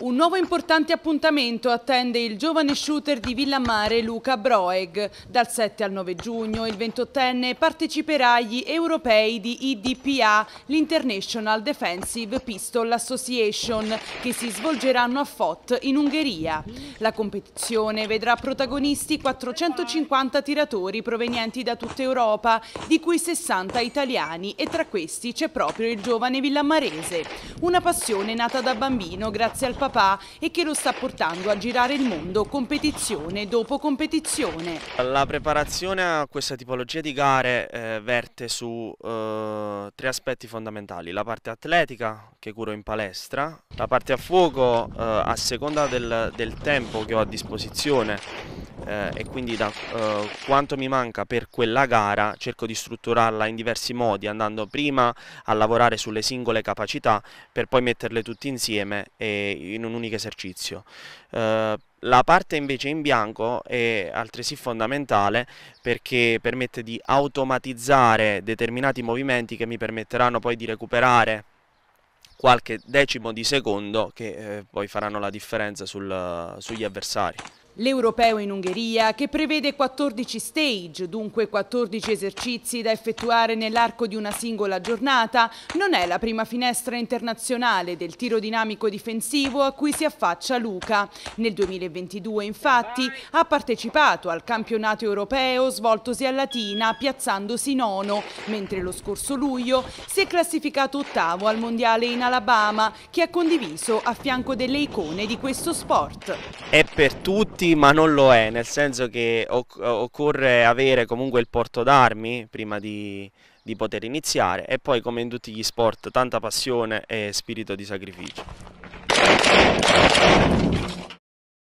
Un nuovo importante appuntamento attende il giovane shooter di Villamare Luca Broeg. Dal 7 al 9 giugno il 28enne parteciperà agli europei di IDPA, l'International Defensive Pistol Association, che si svolgeranno a Fot in Ungheria. La competizione vedrà protagonisti 450 tiratori provenienti da tutta Europa, di cui 60 italiani e tra questi c'è proprio il giovane villamarese. Una passione nata da bambino grazie al papà papà e che lo sta portando a girare il mondo competizione dopo competizione. La preparazione a questa tipologia di gare eh, verte su eh, tre aspetti fondamentali, la parte atletica che curo in palestra, la parte a fuoco eh, a seconda del, del tempo che ho a disposizione eh, e quindi da eh, quanto mi manca per quella gara cerco di strutturarla in diversi modi andando prima a lavorare sulle singole capacità per poi metterle tutte insieme in un unico esercizio. Eh, la parte invece in bianco è altresì fondamentale perché permette di automatizzare determinati movimenti che mi permetteranno poi di recuperare qualche decimo di secondo che eh, poi faranno la differenza sul, sugli avversari. L'Europeo in Ungheria, che prevede 14 stage, dunque 14 esercizi da effettuare nell'arco di una singola giornata, non è la prima finestra internazionale del tiro dinamico difensivo a cui si affaccia Luca. Nel 2022, infatti, ha partecipato al campionato europeo svoltosi a Latina, piazzandosi nono, mentre lo scorso luglio si è classificato ottavo al Mondiale in Alabama, che ha condiviso a fianco delle icone di questo sport. È per tutti ma non lo è, nel senso che occorre avere comunque il porto d'armi prima di, di poter iniziare e poi come in tutti gli sport tanta passione e spirito di sacrificio.